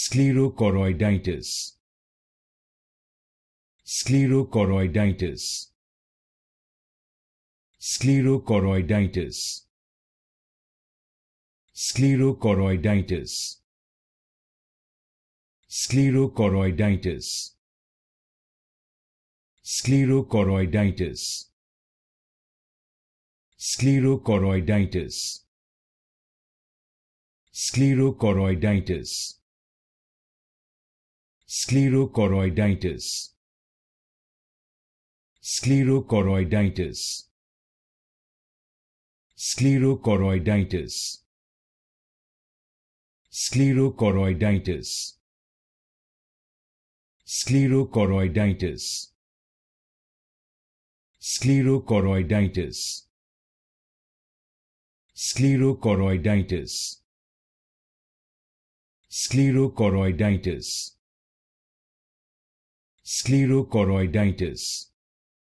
Sclerocoroiditis. Sclerocoroiditis. Sclerocoroiditis. Sclerocoroiditis. Sclerocoroiditis. Sclerocoroiditis. Sclerocoroiditis. Sclerocoroiditis. Sclerocoroiditis. Sclerocoroiditis. Sclerocoroiditis. Sclerocoroiditis. Sclerocoroiditis. Sclerocoroiditis. Sclerocoroiditis. Sclerocoroiditis sclerocoroiditis